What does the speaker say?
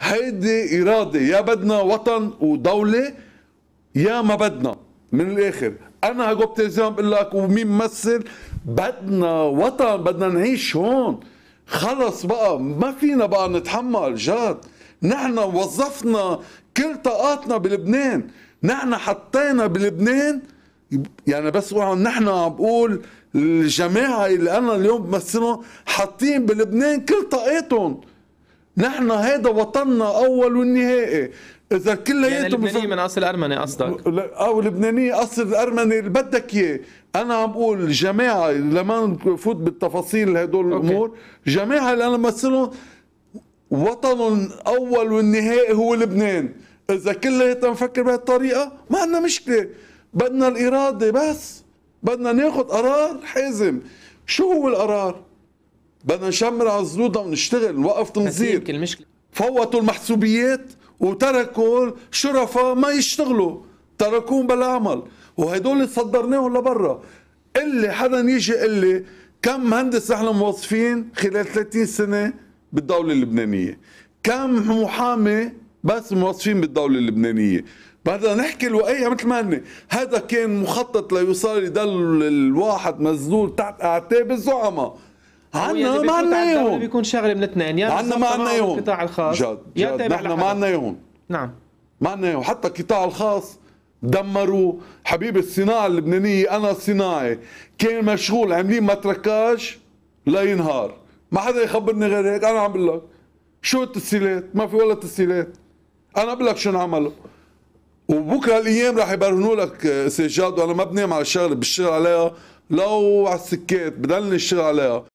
هيدي إرادة يا بدنا وطن ودولة يا ما بدنا من الآخر أنا هجو بتلفزيون بقول لك ومين ممثل بدنا وطن بدنا نعيش هون خلص بقى ما فينا بقى نتحمل جد نحن وظفنا كل طاقاتنا بلبنان نحن حطينا بلبنان يعني بس نحن عم بقول الجماعة اللي أنا اليوم بمثلهم حاطين بلبنان كل طاقتهم نحن هذا وطننا اول والنهائي اذا كل يعني لبنانية من اصل ارمني قصدك او لبنانية اصل ارمني اللي بدك اياه انا عم بقول جماعه لما نفوت بالتفاصيل هدول الامور جماعه اللي انا بمثلهم وطن اول والنهائي هو لبنان اذا كلياتنا نفكر بهالطريقه ما عندنا مشكله بدنا الاراده بس بدنا ناخذ قرار حازم شو هو القرار بدنا نشمر على الزلوطه ونشتغل نوقف تنظير المشكله فوتوا المحسوبيات وتركوا الشرفاء ما يشتغلوا تركوهم بلا عمل وهدول اللي صدرناهم لبرا اللي حدا يجي يقول لي كم مهندس نحن موظفين خلال 30 سنه بالدوله اللبنانيه كم محامي بس موظفين بالدوله اللبنانيه بدنا نحكي الواقعيه مثل ما هن هذا كان مخطط ليوصل يضل الواحد مزلول تحت اعتاب الزعماء عندنا ما عندنا يوم بيكون شغله من الاثنين يا عندنا ما عندنا يوم القطاع الخاص جد, جد. نحن ما عندنا يوم نعم ما عندنا يوم حتى القطاع الخاص دمروا حبيب الصناعه اللبنانيه انا صناعي كان مشغول عاملين لا لينهار ما حدا يخبرني غير هيك انا عم بقول لك شو التسهيلات ما في ولا تسهيلات انا بقول لك شو نعمله وبكره الايام رح يبرهنوا لك سجاد وانا ما بنام على الشغله بشتغل عليها لو على السكات بضلني اشتغل عليها